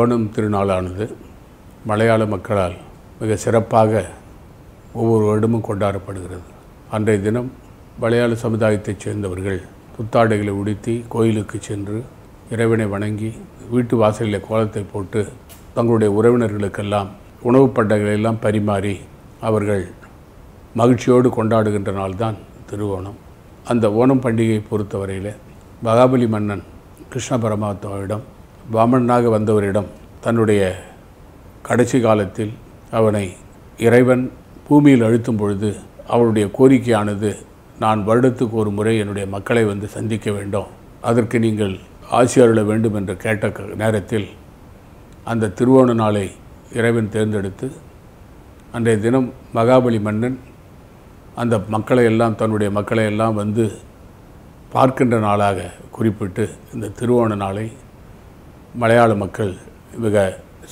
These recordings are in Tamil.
ஓணம் திருநாளானது மலையாள மக்களால் மிக சிறப்பாக ஒவ்வொரு வருடமும் கொண்டாடப்படுகிறது அன்றைய தினம் மலையாள சமுதாயத்தைச் சேர்ந்தவர்கள் புத்தாடைகளை உடுத்தி கோயிலுக்கு சென்று இறைவனை வணங்கி வீட்டு வாசலில் கோலத்தை போட்டு தங்களுடைய உறவினர்களுக்கெல்லாம் உணவுப் பண்டங்களெல்லாம் பரிமாறி அவர்கள் மகிழ்ச்சியோடு கொண்டாடுகின்ற நாள்தான் திருவோணம் அந்த ஓணம் பண்டிகையை பொறுத்தவரையில் மகாபலி மன்னன் கிருஷ்ண பரமாத்மாவிடம் வாமனாக வந்தவரிடம் தன்னுடைய கடைசி காலத்தில் அவனை இறைவன் பூமியில் அழுத்தும் பொழுது அவருடைய கோரிக்கையானது நான் வருடத்துக்கு ஒரு முறை என்னுடைய மக்களை வந்து சந்திக்க வேண்டும் அதற்கு நீங்கள் ஆசி அருள வேண்டும் என்று கேட்ட நேரத்தில் அந்த திருவோண நாளை இறைவன் தேர்ந்தெடுத்து அன்றைய தினம் மகாபலி மன்னன் அந்த மக்களை எல்லாம் தன்னுடைய மக்களை எல்லாம் வந்து பார்க்கின்ற நாளாக குறிப்பிட்டு இந்த திருவோண நாளை மலையாள மக்கள் மிக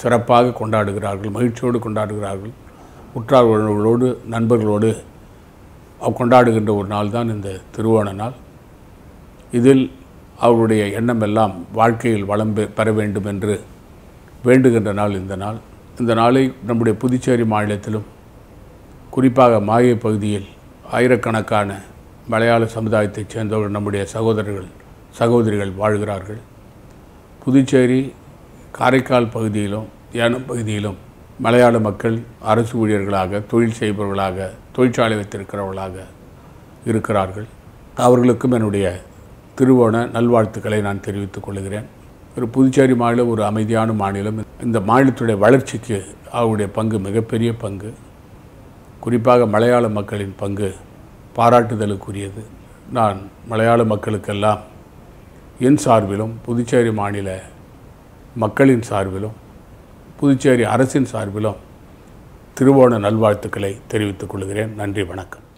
சிறப்பாக கொண்டாடுகிறார்கள் மகிழ்ச்சியோடு கொண்டாடுகிறார்கள் உற்றார் உறவுகளோடு நண்பர்களோடு கொண்டாடுகின்ற ஒரு நாள் தான் இந்த திருவோண நாள் இதில் அவருடைய எண்ணம் எல்லாம் வாழ்க்கையில் வளம் பெற வேண்டும் என்று வேண்டுகின்ற நாள் இந்த நாள் இந்த நாளை நம்முடைய புதுச்சேரி மாநிலத்திலும் குறிப்பாக மாயை பகுதியில் ஆயிரக்கணக்கான மலையாள சமுதாயத்தைச் சேர்ந்தவர்கள் நம்முடைய சகோதரர்கள் சகோதரிகள் வாழ்கிறார்கள் புதுச்சேரி காரைக்கால் பகுதியிலும் ஏனம் பகுதியிலும் மலையாள மக்கள் அரசு ஊழியர்களாக தொழில் செய்பவர்களாக தொழிற்சாலை வைத்திருக்கிறவர்களாக இருக்கிறார்கள் அவர்களுக்கும் என்னுடைய திருவோண நல்வாழ்த்துக்களை நான் தெரிவித்துக் கொள்கிறேன் ஒரு புதுச்சேரி மாநிலம் ஒரு அமைதியான மாநிலம் இந்த மாநிலத்துடைய வளர்ச்சிக்கு அவருடைய பங்கு மிகப்பெரிய பங்கு குறிப்பாக மலையாள மக்களின் பங்கு பாராட்டுதலுக்குரியது நான் மலையாள மக்களுக்கெல்லாம் என் சார்பிலும் புதுச்சேரி மாநில மக்களின் சார்பிலும் புதுச்சேரி அரசின் சார்பிலும் திருவோண நல்வாழ்த்துக்களை தெரிவித்துக் கொள்கிறேன் நன்றி வணக்கம்